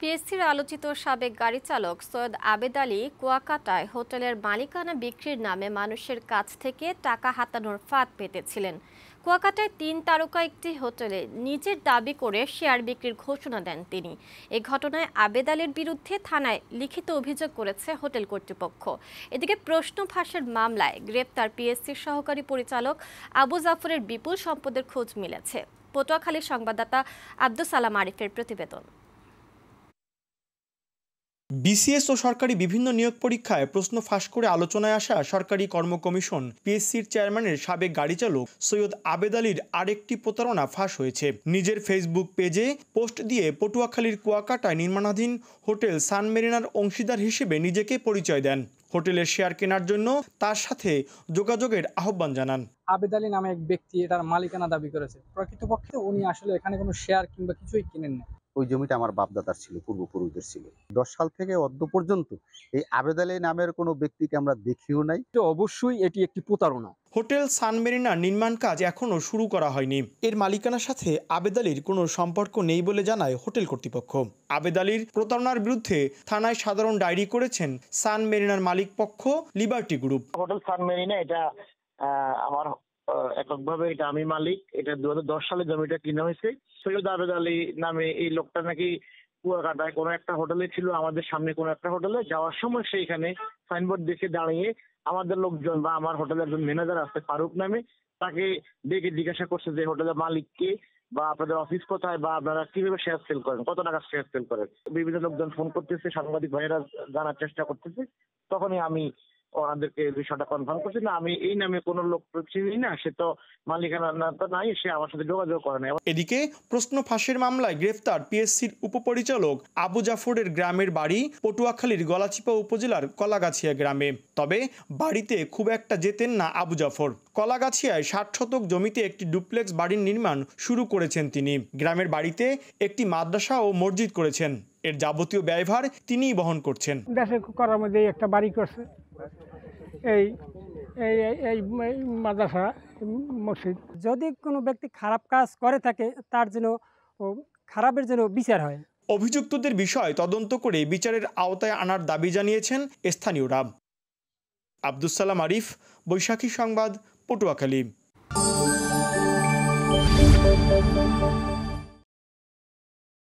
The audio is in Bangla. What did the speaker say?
পিএসসির আলোচিত সাবেক গাড়ি চালক সৈয়দ আবেদ আলী কুয়াকাটায় হোটেলের মালিকানা বিক্রির নামে মানুষের কাছ থেকে টাকা হাতানোর ফাঁদ পেতেছিলেন কুয়াকাটায় তিন তারকা একটি হোটেলে নিজের দাবি করে শেয়ার বিক্রির ঘোষণা দেন তিনি এ ঘটনায় আবেদ আলীর বিরুদ্ধে থানায় লিখিত অভিযোগ করেছে হোটেল কর্তৃপক্ষ এদিকে প্রশ্ন ফাঁসের মামলায় গ্রেপ্তার পিএসসির সহকারী পরিচালক আবু জাফরের বিপুল সম্পদের খোঁজ মিলেছে পটুয়াখালীর সংবাদদাতা আব্দুসালাম সালাম আরিফের প্রতিবেদন বিসিএস ও সরকারি বিভিন্ন নিয়োগ পরীক্ষায় প্রশ্ন ফাঁস করে আলোচনায় আসা সরকারি কর্ম কমিশন পিএসসির চেয়ারম্যানের সাবেক গাড়ি চালক সৈয়দ আবেদ আলীর আরেকটি প্রতারণা ফাঁস হয়েছে নিজের ফেসবুক পেজে পোস্ট দিয়ে পটুয়াখালীর কুয়াকাটায় নির্মাণাধীন হোটেল সান মেরিনার অংশীদার হিসেবে নিজেকে পরিচয় দেন হোটেলের শেয়ার কেনার জন্য তার সাথে যোগাযোগের আহ্বান জানান আবেদ আলী নামে এক ব্যক্তি এটার মালিকানা দাবি করেছে প্রকৃতপক্ষে উনি আসলে এখানে কোনো শেয়ার কিংবা কিছুই কিনেন না ওই জমিটা আমার বাপদাদার ছিল পূর্বপুরুষদের ছিল দশ সাল থেকে অর্ধ পর্যন্ত এই আবেদ আলী নামের কোনো ব্যক্তিকে আমরা দেখিও নাই তো অবশ্যই এটি একটি প্রতারণা হোটেল সানমেরিনা নির্মাণ কাজ এখনও শুরু করা হয়নি এর মালিকানার সাথে আবেদ আলীর কোনো সম্পর্ক নেই বলে জানায় হোটেল কর্তৃপক্ষ আবেদ আলীর প্রতারণার বিরুদ্ধে থানায় সাধারণ ডায়েরি করেছেন সানমেরিনার মালিক পক্ষ লিবার্টি গ্রুপ হোটেল সানমেরিনা এটা আমার এককভাবে এটা আমি মালিক এটা দু সালে জমিটা কিনা হয়েছে সৈয়দ আবেদ আলী নামে এই লোকটা নাকি কুয়াকাটায় কোনো একটা হোটেলে ছিল আমাদের সামনে কোনো একটা হোটেলে যাওয়ার সময় সেইখানে সাইনবোর্ড দেখে দাঁড়িয়ে আমাদের লোকজন বা আমার হোটেলের একজন ম্যানেজার আছে ফারুক নামে তাকে দেখে জিজ্ঞাসা করছে যে হোটেলের মালিককে বা আপনাদের অফিস কোথায় বা আপনারা কিভাবে শেয়ার সেল করেন কত টাকা শেয়ার সেল করেন বিভিন্ন লোকজন ফোন করতেছে সাংবাদিক ভাইয়েরা জানার চেষ্টা করতেছে তখনই আমি আমাদেরকে বিষয়টা কনফার্ম করছে না আমি এই নামে কোনো লোক চিনি না সে তো মালিকানা তো নাই সে আমার সাথে যোগাযোগ করে না এদিকে প্রশ্ন ফাঁসের মামলায় গ্রেফতার পিএসসির উপপরিচালক আবু জাফরের গ্রামের বাড়ি পটুয়াখালীর গলাচিপা উপজেলার কলাগাছিয়া গ্রামে তবে বাড়িতে খুব একটা যেতেন না আবু জাফর কলাগাছিয়ায় ষাট শতক জমিতে একটি ডুপ্লেক্স বাড়ির নির্মাণ শুরু করেছেন তিনি গ্রামের বাড়িতে একটি মাদ্রাসা ও মসজিদ করেছেন এর যাবতীয় ব্যয়ভার তিনিই বহন করছেন দেশে করার মধ্যে একটা বাড়ি করছে এই এই এই মাদ্রাসা মসজিদ যদি কোনো ব্যক্তি খারাপ কাজ করে থাকে তার জন্য খারাপের জন্য বিচার হয় অভিযুক্তদের বিষয় তদন্ত করে বিচারের আওতায় আনার দাবি জানিয়েছেন স্থানীয়রা আব্দুস সালাম আরিফ বৈশাখী সংবাদ পটুয়াখালী